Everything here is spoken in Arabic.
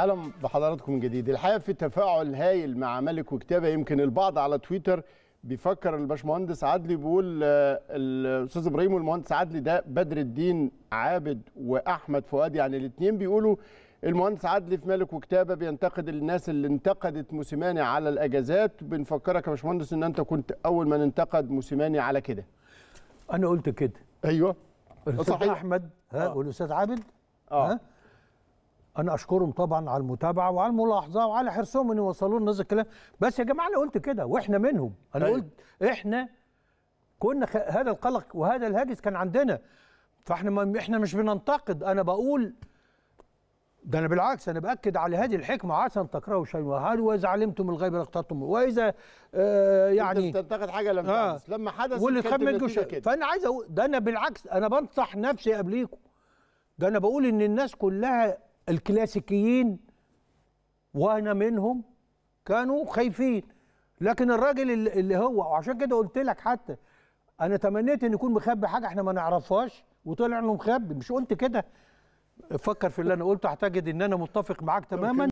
اهلا بحضراتكم من جديد الحقيقه في تفاعل هايل مع ملك وكتابه يمكن البعض على تويتر بيفكر الباشمهندس عدلي بيقول آه، الاستاذ ابراهيم والمهندس عدلي ده بدر الدين عابد واحمد فؤاد يعني الاثنين بيقولوا المهندس عدلي في ملك وكتابه بينتقد الناس اللي انتقدت موسيماني على الاجازات بنفكرك يا باشمهندس ان انت كنت اول من انتقد موسيماني على كده انا قلت كده ايوه الاستاذ احمد ها آه. والاستاذ عابد آه. ها انا اشكرهم طبعا على المتابعه وعلى الملاحظه وعلى حرصهم ان يوصلوا لنا هذا الكلام بس يا جماعه انا قلت كده واحنا منهم انا أيوه. قلت احنا كنا خ... هذا القلق وهذا الهاجس كان عندنا فاحنا ما... احنا مش بننتقد انا بقول ده انا بالعكس انا باكد على هذه الحكمه عسى ان تكرهوا شيئا وهل واذا علمتم الغيب لاخترتم واذا آه يعني تنتقد حاجه لم آه تحدث لما حدث واللي كده فانا عايز اقول ده انا بالعكس انا بنصح نفسي قبليكم ده انا بقول ان الناس كلها الكلاسيكيين وانا منهم كانوا خايفين لكن الراجل اللي هو وعشان كده قلت لك حتى انا تمنيت ان يكون مخبي حاجه احنا ما نعرفهاش وطلع انه مخبي مش قلت كده فكر في اللي انا قلته هتجد ان انا متفق معاك تماما